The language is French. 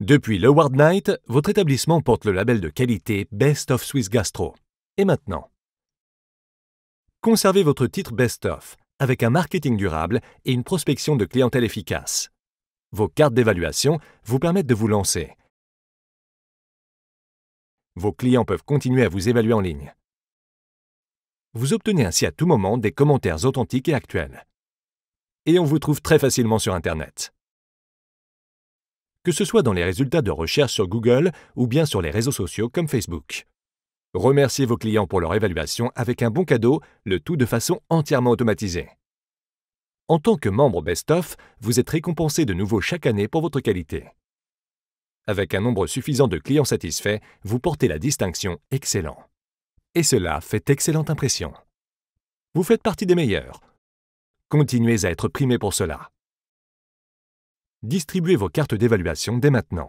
Depuis le World Night, votre établissement porte le label de qualité Best of Swiss Gastro. Et maintenant Conservez votre titre Best of avec un marketing durable et une prospection de clientèle efficace. Vos cartes d'évaluation vous permettent de vous lancer. Vos clients peuvent continuer à vous évaluer en ligne. Vous obtenez ainsi à tout moment des commentaires authentiques et actuels. Et on vous trouve très facilement sur Internet que ce soit dans les résultats de recherche sur Google ou bien sur les réseaux sociaux comme Facebook. Remerciez vos clients pour leur évaluation avec un bon cadeau, le tout de façon entièrement automatisée. En tant que membre Best of, vous êtes récompensé de nouveau chaque année pour votre qualité. Avec un nombre suffisant de clients satisfaits, vous portez la distinction Excellent. Et cela fait excellente impression. Vous faites partie des meilleurs. Continuez à être primé pour cela. Distribuez vos cartes d'évaluation dès maintenant.